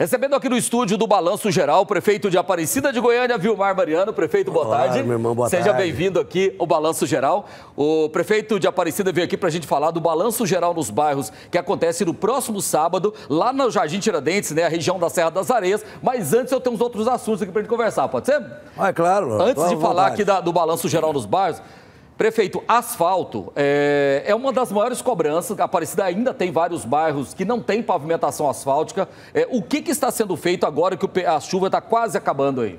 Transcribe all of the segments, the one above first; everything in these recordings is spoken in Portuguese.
Recebendo aqui no estúdio do Balanço Geral, o prefeito de Aparecida de Goiânia, Vilmar Mariano. Prefeito, boa Olá, tarde. Meu irmão, boa Seja bem-vindo aqui ao Balanço Geral. O prefeito de Aparecida veio aqui para a gente falar do Balanço Geral nos bairros, que acontece no próximo sábado, lá no Jardim Tiradentes, né, a região da Serra das Areias. Mas antes eu tenho uns outros assuntos aqui para a gente conversar, pode ser? Ah, é claro. Antes de falar vontade. aqui da, do Balanço Geral nos bairros, Prefeito, asfalto é, é, uma das maiores cobranças. Aparecida ainda tem vários bairros que não tem pavimentação asfáltica. É, o que, que, está sendo feito agora que a chuva está quase acabando aí?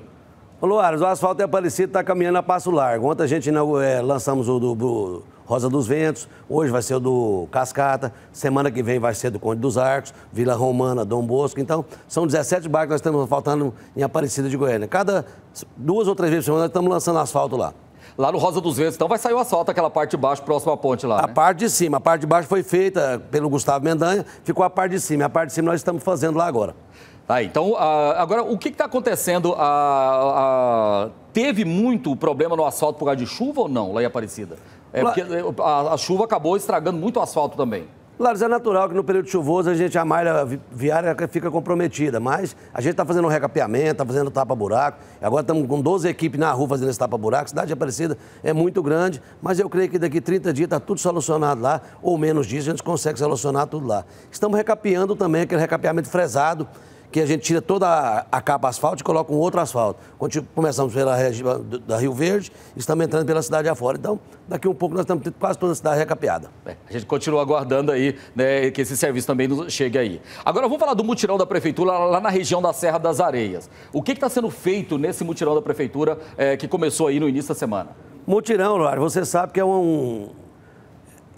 Luares, o asfalto em Aparecida está caminhando a passo largo. Ontem a gente é, lançamos o do, do, Rosa dos Ventos, hoje vai ser o do Cascata, semana que vem vai ser do Conde dos Arcos, Vila Romana, Dom Bosco. Então, são 17 bairros que nós estamos faltando em Aparecida de Goiânia. Cada duas ou três vezes por semana nós estamos lançando asfalto lá. Lá no Rosa dos Ventos, então vai sair o asfalto, aquela parte de baixo, próxima à ponte lá. A né? parte de cima. A parte de baixo foi feita pelo Gustavo Mendanha, ficou a parte de cima. A parte de cima nós estamos fazendo lá agora. Tá, então, ah, agora, o que está acontecendo? Ah, ah, teve muito problema no asfalto por causa de chuva ou não, lá em Aparecida? É porque eh, a, a chuva acabou estragando muito o asfalto também. Laros, é natural que no período chuvoso a gente, a malha viária fica comprometida, mas a gente está fazendo um recapeamento, está fazendo tapa-buraco. Agora estamos com 12 equipes na rua fazendo esse tapa-buraco. Cidade de Aparecida é muito grande, mas eu creio que daqui 30 dias está tudo solucionado lá, ou menos dias a gente consegue solucionar tudo lá. Estamos recapeando também aquele recapeamento fresado que a gente tira toda a, capa asfalto e coloca um outro asfalto. Tipo, começamos pela região da Rio Verde e estamos entrando pela cidade afora. Então, daqui um pouco nós estamos tendo quase toda a cidade recapeada. É, a gente continua aguardando aí né, que esse serviço também chegue aí. Agora vamos falar do mutirão da prefeitura lá na região da Serra das Areias. O que está sendo feito nesse mutirão da prefeitura é, que começou aí no início da semana? Mutirão, Luar, você sabe que é um,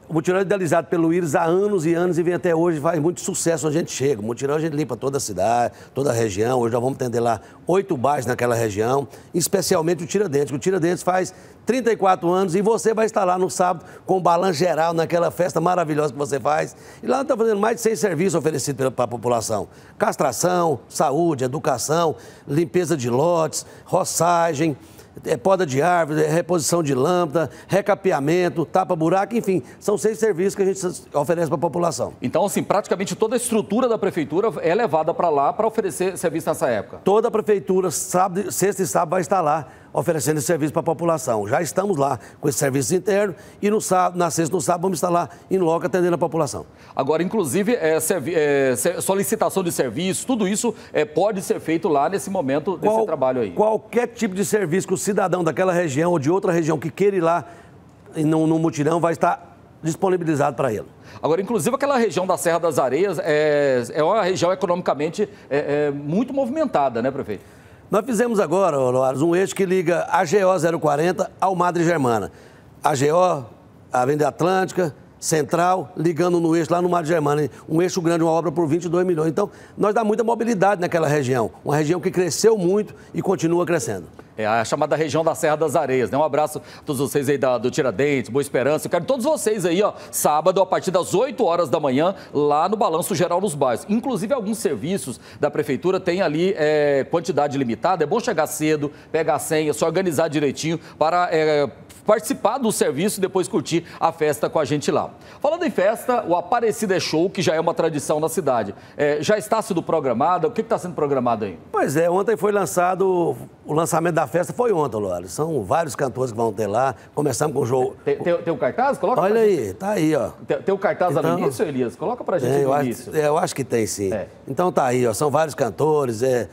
o mutirão é idealizado pelo Íris há anos e anos e vem até hoje, faz muito sucesso, a gente chega. O mutirão a gente limpa toda a cidade, toda a região. Hoje nós vamos atender lá oito bairros naquela região, especialmente o Tiradentes. O Tiradentes faz 34 anos e você vai estar lá no sábado com o Balan Geral, naquela festa maravilhosa que você faz. E lá está fazendo mais de 100 serviços oferecidos para a população. Castração, saúde, educação, limpeza de lotes, roçagem, é, poda de árvore, é reposição de lâmpada, recapeamento, tapa-buraco, enfim, são seis serviços que a gente oferece para a população. Então, assim, praticamente toda a estrutura da prefeitura é levada para lá para oferecer serviço nessa época? Toda a prefeitura, sábado, sexta e sábado, vai estar lá oferecendo esse serviço para a população. Já estamos lá com esse serviço interno e no sábado, na sexta e no sábado vamos estar lá em loco atendendo a população. Agora, inclusive, é, é, solicitação de serviço, tudo isso é, pode ser feito lá nesse momento desse Qual, trabalho aí. Qualquer tipo de serviço que o cidadão daquela região ou de outra região que queira ir lá no, no mutirão vai estar disponibilizado para ele. Agora, inclusive, aquela região da Serra das Areias é, é uma região economicamente é, é muito movimentada, né, prefeito? Nós fizemos agora, Loares, um eixo que liga a GO 040 ao Madre Germana. A GO, a Avenida Atlântica, Central, ligando no eixo lá no Madre Germana. Um eixo grande, uma obra por 22 milhões. Então, nós dá muita mobilidade naquela região. Uma região que cresceu muito e continua crescendo é a chamada região da Serra das Areias, né? Um abraço a todos vocês aí da, do Tiradentes, Boa Esperança. Eu quero todos vocês aí, ó, sábado, a partir das 8 horas da manhã, lá no Balanço Geral nos Bairros. Inclusive, alguns serviços da Prefeitura têm ali é, quantidade limitada. É bom chegar cedo, pegar a senha, se organizar direitinho para é, participar do serviço e depois curtir a festa com a gente lá. Falando em festa, o Aparecida é Show, que já é uma tradição na cidade, é, já está sendo programada? O que está sendo programado aí? Pois é, ontem foi lançado o lançamento da a festa foi ontem, Luares. São vários cantores que vão ter lá. Começamos com o jogo. Tem, tem, tem o cartaz? Coloca Olha aí, gente. tá aí, ó. Tem, tem o cartaz então, no início, Elias? Coloca pra gente tem, no Acho, eu acho que tem sim. É. Então tá aí, ó. São vários cantores. É...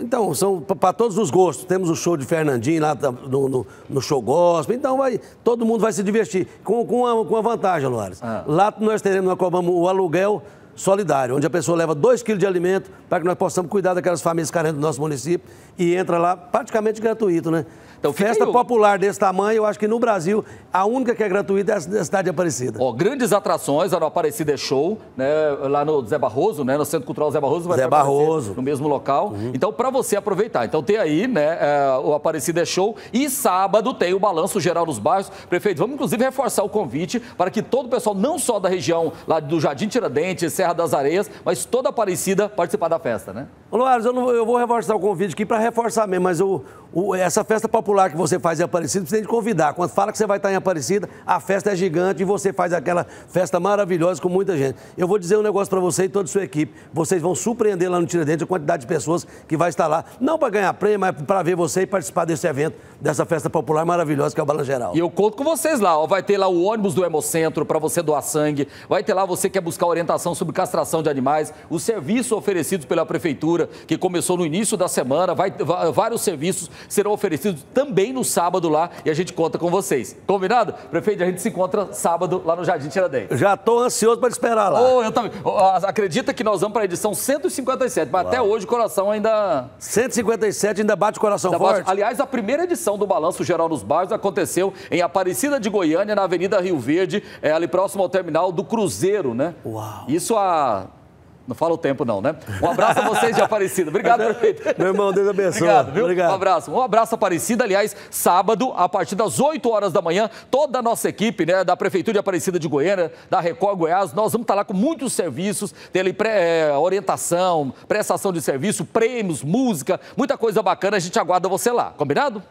Então, são para todos os gostos. Temos o show de Fernandinho lá no, no, no, show gospel. Então, vai, todo mundo vai se divertir. Com, com, uma, com vantagem, Luares. Ah. Lá nós teremos, nós cobramos o aluguel solidário, onde a pessoa leva 2 quilos de alimento para que nós possamos cuidar daquelas famílias carentes do nosso município e entra lá praticamente gratuito, né? Então, Festa aí, popular desse tamanho, eu acho que no Brasil, a única que é gratuita é a cidade de Aparecida. Ó, grandes atrações, a Aparecida é Show, né, lá no Zé Barroso, né, no Centro Cultural Zé Barroso. Zé Barroso. No mesmo local. Uhum. Então, para você aproveitar. Então, tem aí, né, é, o Aparecida é Show e sábado tem o Balanço Geral dos Bairros. Prefeito, vamos inclusive reforçar o convite para que todo o pessoal, não só da região lá do Jardim Tiradentes, Serra Serra das Areias, mas toda Aparecida participar da festa, né? Luares, eu, eu vou reforçar o convite aqui para reforçar mesmo, mas o, o, essa festa popular que você faz em Aparecida, você tem que convidar. Quando fala que você vai estar tá em Aparecida, a festa é gigante e você faz aquela festa maravilhosa com muita gente. Eu vou dizer um negócio para você e toda a sua equipe. Vocês vão surpreender lá no Tiradentes a quantidade de pessoas que vai estar lá. Não para ganhar prêmio, mas para ver você e participar desse evento, dessa festa popular maravilhosa que é o Balan Geral. E eu conto com vocês lá. Ó, vai ter lá o ônibus do Hemocentro para você doar sangue. Vai ter lá você que quer buscar orientação sobre castração de animais, os serviços oferecidos pela Prefeitura Prefeitura, que começou no início da semana. Vai, vai, vários serviços serão oferecidos também no sábado lá e a gente conta com vocês. Combinado? Prefeito, a gente se encontra sábado lá no Jardim Tiradentes. Já estou ansioso para esperar lá. Oh, eu também. Acredita que nós vamos para a edição 157, mas Uau. até hoje o coração ainda. 157 ainda bate o coração ainda forte. Bate... Aliás, a primeira edição do Balanço Geral nos Bairros aconteceu em Aparecida de Goiânia, na Avenida Rio Verde, é, ali próximo ao terminal do Cruzeiro, né? Uau. Isso há não fala o tempo, não, né? Um abraço a vocês de Aparecida. Obrigado, prefeito. Meu irmão, Deus abençoe. Obrigado, viu? Obrigado. Um abraço. Um abraço, Aparecida. Aliás, sábado, a partir das 8 horas da manhã, toda a nossa equipe, né, da Prefeitura de Aparecida de Goiânia, da Record Goiás, nós vamos estar lá com muitos serviços, pré, eh, orientação, prestação de serviço, prêmios, música, muita coisa bacana. A gente aguarda você lá. Combinado?